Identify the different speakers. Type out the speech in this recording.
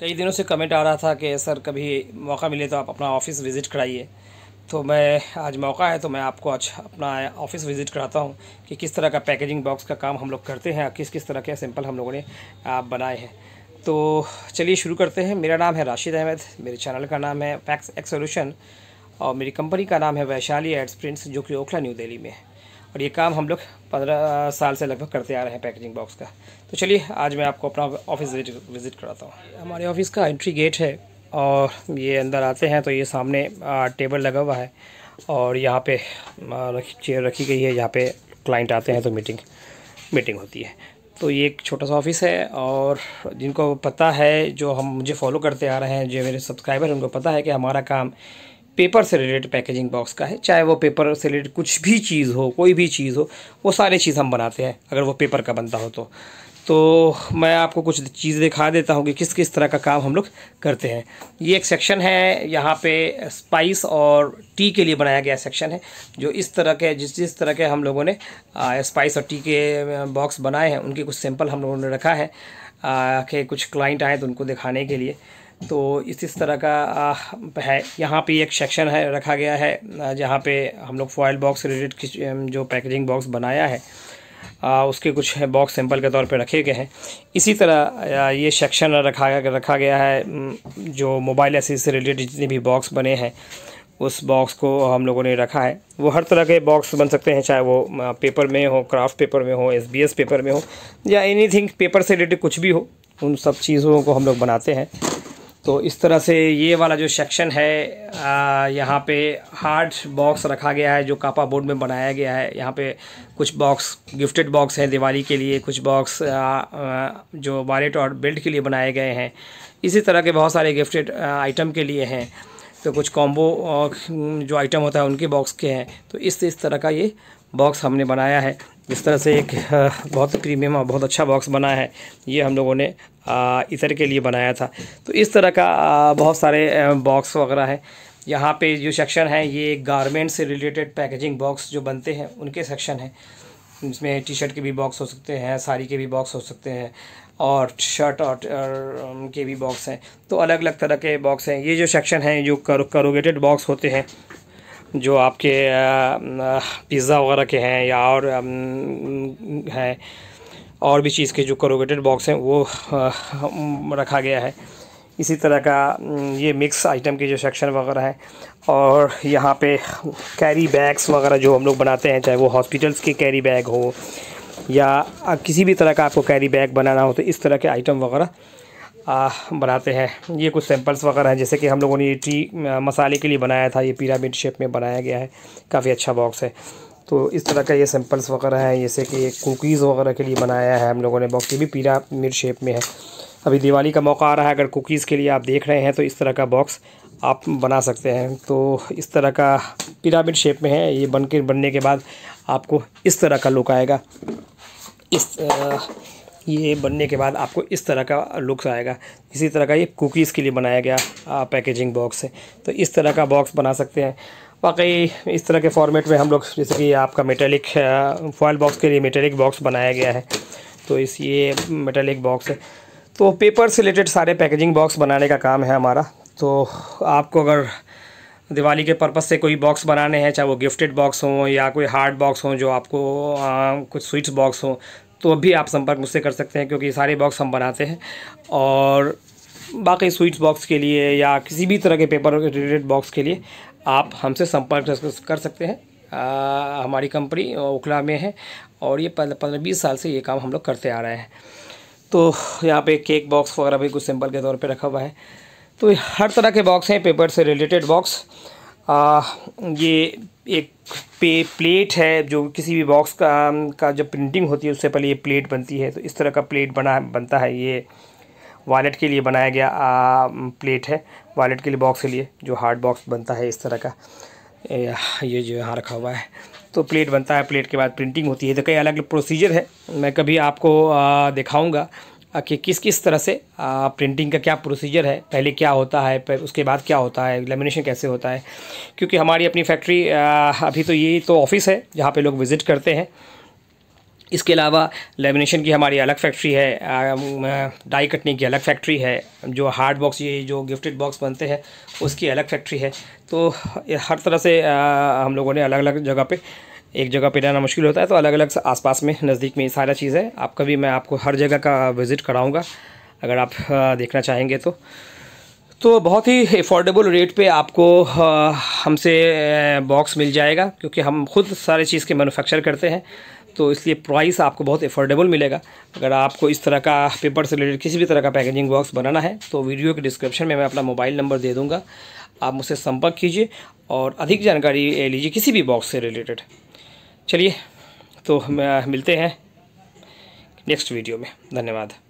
Speaker 1: कई दिनों से कमेंट आ रहा था कि सर कभी मौका मिले तो आप अपना ऑफ़िस विज़िट कराइए तो मैं आज मौका है तो मैं आपको आज अपना ऑफ़िस विज़िट कराता हूँ कि किस तरह का पैकेजिंग बॉक्स का काम हम लोग करते हैं किस किस तरह के सैंपल हम लोगों ने आप बनाए हैं तो चलिए शुरू करते हैं मेरा नाम है राशिद अहमद मेरे चैनल का नाम है पैक्स एक्सोल्यूशन और मेरी कंपनी का नाम है वैशाली एड्स प्रिंट्स जो कि ओखला न्यू दिल्ली में है और ये काम हम लोग पंद्रह साल से लगभग करते आ रहे हैं पैकेजिंग बॉक्स का तो चलिए आज मैं आपको अपना ऑफिस विज़िट कराता हूँ हमारे ऑफिस का एंट्री गेट है और ये अंदर आते हैं तो ये सामने टेबल लगा हुआ है और यहाँ पे चेयर रखी गई है यहाँ पे क्लाइंट आते हैं तो मीटिंग मीटिंग होती है तो ये एक छोटा सा ऑफिस है और जिनको पता है जो हम मुझे फॉलो करते आ रहे हैं जो मेरे सब्सक्राइबर हैं उनको पता है कि हमारा काम पेपर से रिलेटेड पैकेजिंग बॉक्स का है चाहे वो पेपर से रिलेटेड कुछ भी चीज़ हो कोई भी चीज़ हो वो सारे चीज़ हम बनाते हैं अगर वो पेपर का बनता हो तो तो मैं आपको कुछ चीज़ दिखा देता हूँ कि किस किस तरह का काम हम लोग करते हैं ये एक सेक्शन है यहाँ पे स्पाइस और टी के लिए बनाया गया सेक्शन है जो इस तरह के जिस जिस तरह के हम लोगों ने स्पाइस और टी के बॉक्स बनाए हैं उनके कुछ सैंपल हम लोगों ने रखा है आ, के कुछ क्लाइंट आए तो उनको दिखाने के लिए तो इस इस तरह का आ, है यहाँ पे एक सेक्शन है रखा गया है जहाँ पे हम लोग फॉयल बॉक्स रिलेटेड जो पैकेजिंग बॉक्स बनाया है आ, उसके कुछ बॉक्स सैंपल के तौर पे रखे गए हैं इसी तरह ये सेक्शन रखा रखा गया है जो मोबाइल ऐसे से रिलेटेड जितने भी बॉक्स बने हैं उस बॉक्स को हम लोगों ने रखा है वो हर तरह के बॉक्स बन सकते हैं चाहे वो पेपर में हो क्राफ्ट पेपर में हो एस पेपर में हो या एनीथिंग पेपर से रिलेटेड कुछ भी हो उन सब चीज़ों को हम लोग बनाते हैं तो इस तरह से ये वाला जो सेक्शन है यहाँ पे हार्ड बॉक्स रखा गया है जो कापा बोर्ड में बनाया गया है यहाँ पे कुछ बॉक्स गिफ्टेड बॉक्स हैं दिवाली के लिए कुछ बॉक्स आ, आ, जो बारेट और बेल्ट के लिए बनाए गए हैं इसी तरह के बहुत सारे गिफ्टेड आइटम के लिए हैं तो कुछ कॉम्बो जो आइटम होता है उनके बॉक्स के हैं तो इस इस तरह का ये बॉक्स हमने बनाया है जिस तरह से एक बहुत प्रीमियम और बहुत अच्छा बॉक्स बना है ये हम लोगों ने इतर के लिए बनाया था तो इस तरह का बहुत सारे बॉक्स वगैरह है यहाँ पे जो सेक्शन है ये गारमेंट से रिलेटेड पैकेजिंग बॉक्स जो बनते हैं उनके सेक्शन हैं इसमें टी शर्ट के भी बॉक्स हो सकते हैं साड़ी के भी बॉक्स हो सकते हैं और शर्ट और, और के भी बॉक्स हैं तो अलग अलग तरह के बॉक्स हैं ये जो सेक्शन हैं जो करो करोगेटेड बॉक्स होते हैं जो आपके पिज़्ज़ा वगैरह के हैं या और हैं और भी चीज़ के जो करोगेटेड बॉक्स हैं वो रखा गया है इसी तरह का ये मिक्स आइटम के जो सेक्शन वगैरह हैं और यहाँ पे कैरी बैग्स वगैरह जो हम लोग बनाते हैं चाहे वो हॉस्पिटल्स के कैरी बैग हो या किसी भी तरह का आपको कैरी बैग बनाना हो तो इस तरह के आइटम वगैरह आ, बनाते हैं ये कुछ सैंपल्स वगैरह हैं जैसे कि हम लोगों ने ये टी मसाले के लिए बनाया था ये पिरामिड शेप में बनाया गया है काफ़ी अच्छा बॉक्स है तो इस तरह का ये सैम्पल्स वगैरह हैं जैसे कि कुकीज़ वगैरह के लिए बनाया है हम लोगों ने बॉक्स ये भी पिरामिड शेप में है अभी दिवाली का मौका आ रहा है अगर कुकीज़ के लिए आप देख रहे हैं तो इस तरह का बॉक्स आप बना सकते हैं तो इस तरह का पिरामिड शेप में है ये बन बनने के बाद आपको इस तरह का लुक आएगा इस आ, ये बनने के बाद आपको इस तरह का लुक्स आएगा इसी तरह का ये कुकीज़ के लिए बनाया गया पैकेजिंग बॉक्स है तो इस तरह का बॉक्स बना सकते हैं वाकई इस तरह के फॉर्मेट में हम लोग जैसे कि आपका मेटेलिक फॉयल बॉक्स के लिए मेटेलिक बॉक्स बनाया गया है तो इस ये मेटेलिक बॉक्स है तो पेपर से रिलेटेड सारे पैकेजिंग बॉक्स बनाने का काम है हमारा तो आपको अगर दिवाली के पर्पज़ से कोई बॉक्स बनाने हैं चाहे वो गिफ्टेड बॉक्स हों या कोई हार्ड बॉक्स हों जो आपको आ, कुछ स्वीट्स बॉक्स हों तो अब भी आप संपर्क मुझसे कर सकते हैं क्योंकि सारे बॉक्स हम बनाते हैं और बाकी स्वीट्स बॉक्स के लिए या किसी भी तरह के पेपर रिलेटेड बॉक्स के लिए आप हमसे संपर्क कर सकते हैं आ, हमारी कंपनी ओखला में है और ये पंद्रह बीस साल से ये काम हम लोग करते आ रहे हैं तो यहाँ पे केक बॉक्स वगैरह भी कुछ सिंपल के तौर पे रखा हुआ है तो हर तरह के बॉक्स हैं पेपर से रिलेटेड बॉक्स आ, ये एक पे प्लेट है जो किसी भी बॉक्स का का जब प्रिंटिंग होती है उससे पहले ये प्लेट बनती है तो इस तरह का प्लेट बना बनता है ये वॉलेट के लिए बनाया गया आ, प्लेट है वॉलेट के लिए बॉक्स के लिए जो हार्ड बॉक्स बनता है इस तरह का ये जो यहाँ रखा हुआ है तो प्लेट बनता है प्लेट के बाद प्रिंटिंग होती है तो कई अलग अलग प्रोसीजर है मैं कभी आपको दिखाऊँगा कि किस किस तरह से प्रिंटिंग का क्या प्रोसीजर है पहले क्या होता है उसके बाद क्या होता है लेमिनेशन कैसे होता है क्योंकि हमारी अपनी फैक्ट्री अभी तो ये तो ऑफिस है जहाँ पे लोग विज़िट करते हैं इसके अलावा लेमिनेशन की हमारी अलग फैक्ट्री है डाई कटने की अलग फैक्ट्री है जो हार्ड बॉक्स ये जो गिफ्टेड बॉक्स बनते हैं उसकी अलग फैक्ट्री है तो हर तरह से हम लोगों ने अलग अलग जगह पर एक जगह पे रहना मुश्किल होता है तो अलग अलग आसपास में नज़दीक में ये सारा चीज़ है आपका भी मैं आपको हर जगह का विज़िट कराऊँगा अगर आप देखना चाहेंगे तो तो बहुत ही अफोर्डेबल रेट पे आपको हमसे बॉक्स मिल जाएगा क्योंकि हम खुद सारे चीज़ के मैनुफेक्चर करते हैं तो इसलिए प्राइस आपको बहुत अफोर्डेबल मिलेगा अगर आपको इस तरह का पेपर से रिलेटेड किसी भी तरह का पैकेजिंग बॉक्स बनाना है तो वीडियो के डिस्क्रिप्शन में मैं अपना मोबाइल नंबर दे दूँगा आप मुझसे संपर्क कीजिए और अधिक जानकारी लीजिए किसी भी बॉक्स से रिलेटेड चलिए तो हम मिलते हैं नेक्स्ट वीडियो में धन्यवाद